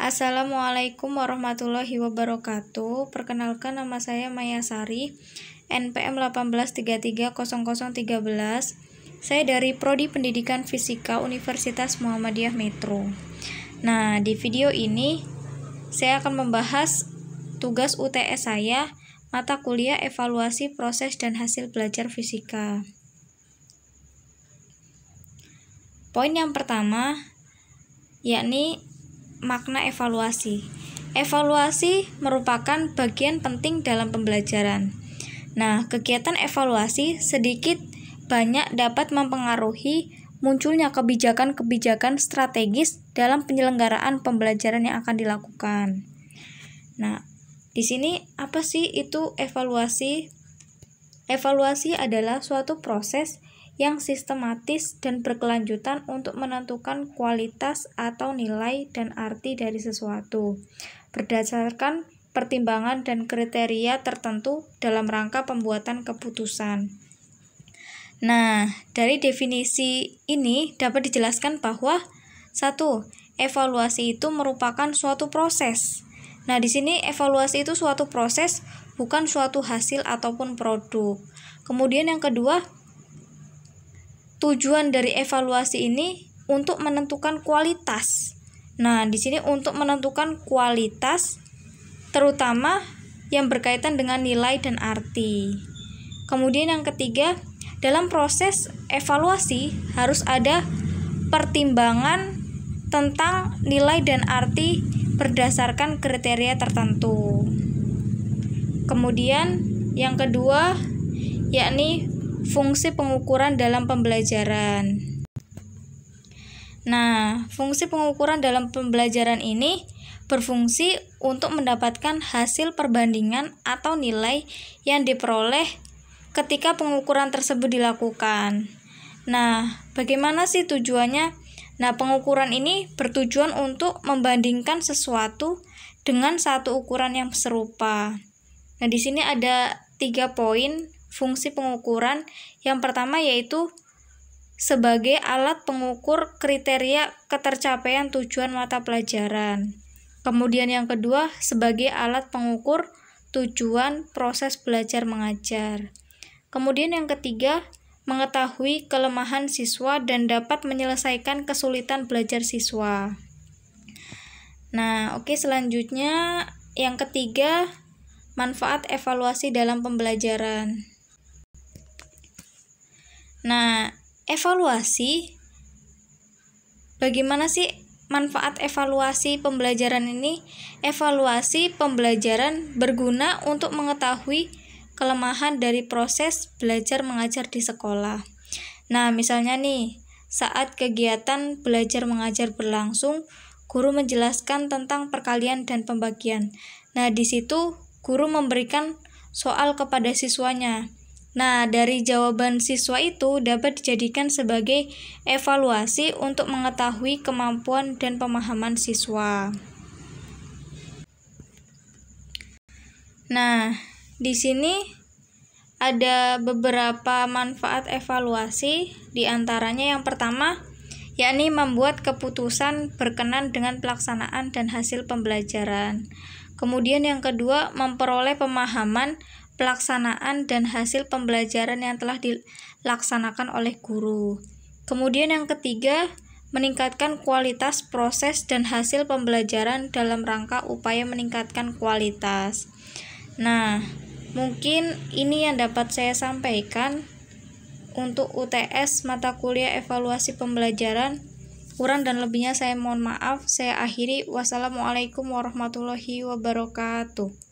Assalamualaikum warahmatullahi wabarakatuh. Perkenalkan nama saya Maya Sari, NPM 18330013. Saya dari Prodi Pendidikan Fisika Universitas Muhammadiyah Metro. Nah, di video ini saya akan membahas tugas UTS saya mata kuliah evaluasi proses dan hasil belajar fisika. Poin yang pertama yakni makna evaluasi. Evaluasi merupakan bagian penting dalam pembelajaran. Nah, kegiatan evaluasi sedikit banyak dapat mempengaruhi munculnya kebijakan-kebijakan strategis dalam penyelenggaraan pembelajaran yang akan dilakukan. Nah, di sini apa sih itu evaluasi? Evaluasi adalah suatu proses yang sistematis dan berkelanjutan untuk menentukan kualitas atau nilai dan arti dari sesuatu berdasarkan pertimbangan dan kriteria tertentu dalam rangka pembuatan keputusan. Nah, dari definisi ini dapat dijelaskan bahwa satu, evaluasi itu merupakan suatu proses. Nah, di sini evaluasi itu suatu proses, bukan suatu hasil ataupun produk. Kemudian yang kedua, tujuan dari evaluasi ini untuk menentukan kualitas. Nah, di sini untuk menentukan kualitas terutama yang berkaitan dengan nilai dan arti. Kemudian yang ketiga, dalam proses evaluasi harus ada pertimbangan tentang nilai dan arti berdasarkan kriteria tertentu. Kemudian yang kedua yakni fungsi pengukuran dalam pembelajaran. Nah, fungsi pengukuran dalam pembelajaran ini berfungsi untuk mendapatkan hasil perbandingan atau nilai yang diperoleh ketika pengukuran tersebut dilakukan. Nah, bagaimana sih tujuannya? Nah, pengukuran ini bertujuan untuk membandingkan sesuatu dengan satu ukuran yang serupa. Nah, di sini ada tiga poin fungsi pengukuran. Yang pertama yaitu sebagai alat pengukur kriteria ketercapaian tujuan mata pelajaran. Kemudian yang kedua, sebagai alat pengukur tujuan proses belajar mengajar. Kemudian yang ketiga, mengetahui kelemahan siswa dan dapat menyelesaikan kesulitan belajar siswa. Nah, oke okay, selanjutnya yang ketiga, manfaat evaluasi dalam pembelajaran. Nah, evaluasi bagaimana sih manfaat evaluasi pembelajaran ini? Evaluasi pembelajaran berguna untuk mengetahui kelemahan dari proses belajar mengajar di sekolah. Nah, misalnya nih, saat kegiatan belajar mengajar berlangsung, guru menjelaskan tentang perkalian dan pembagian. Nah, di situ guru memberikan soal kepada siswanya. Nah, dari jawaban siswa itu dapat dijadikan sebagai evaluasi untuk mengetahui kemampuan dan pemahaman siswa. Nah, di sini ada beberapa manfaat evaluasi, di antaranya yang pertama yakni membuat keputusan berkenan dengan pelaksanaan dan hasil pembelajaran. Kemudian yang kedua, memperoleh pemahaman pelaksanaan dan hasil pembelajaran yang telah dilaksanakan oleh guru. Kemudian yang ketiga, meningkatkan kualitas proses dan hasil pembelajaran dalam rangka upaya meningkatkan kualitas. Nah, mungkin ini yang dapat saya sampaikan untuk UTS mata kuliah evaluasi pembelajaran. Kurang dan lebihnya saya mohon maaf. Saya akhiri. Wassalamualaikum warahmatullahi wabarakatuh.